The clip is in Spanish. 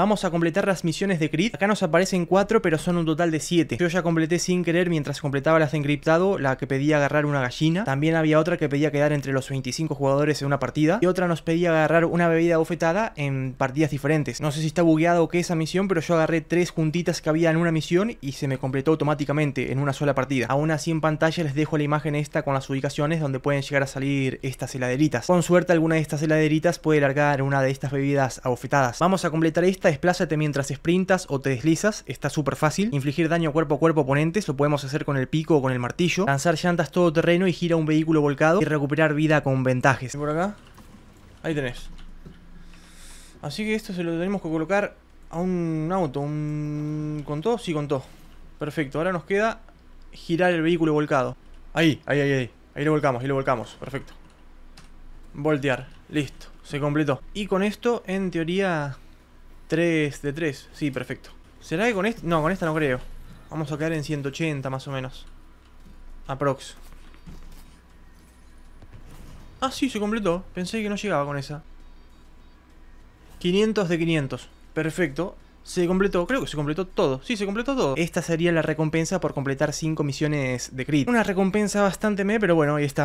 Vamos a completar las misiones de Crit. Acá nos aparecen 4, pero son un total de 7. Yo ya completé sin querer mientras completaba las de encriptado, la que pedía agarrar una gallina. También había otra que pedía quedar entre los 25 jugadores en una partida. Y otra nos pedía agarrar una bebida abofetada en partidas diferentes. No sé si está bugueado o qué esa misión, pero yo agarré 3 juntitas que había en una misión y se me completó automáticamente en una sola partida. Aún así en pantalla les dejo la imagen esta con las ubicaciones donde pueden llegar a salir estas heladeritas. Con suerte alguna de estas heladeritas puede largar una de estas bebidas abofetadas. Vamos a completar esta desplázate mientras sprintas o te deslizas, está súper fácil. Infligir daño cuerpo a cuerpo oponentes, lo podemos hacer con el pico o con el martillo. Lanzar llantas todo terreno y gira un vehículo volcado y recuperar vida con ventajes. Por acá, ahí tenés. Así que esto se lo tenemos que colocar a un auto, ¿Con todo? Sí, con todo. Perfecto, ahora nos queda girar el vehículo volcado. Ahí, ahí, ahí, ahí. Ahí lo volcamos, ahí lo volcamos. Perfecto. Voltear. Listo. Se completó. Y con esto, en teoría, 3 de 3. Sí, perfecto. ¿Será que con esta? No, con esta no creo. Vamos a quedar en 180 más o menos. Aprox. Ah, sí, se completó. Pensé que no llegaba con esa. 500 de 500. Perfecto. Se completó, creo que se completó todo. Sí, se completó todo. Esta sería la recompensa por completar 5 misiones de crit. Una recompensa bastante me, pero bueno, ahí está.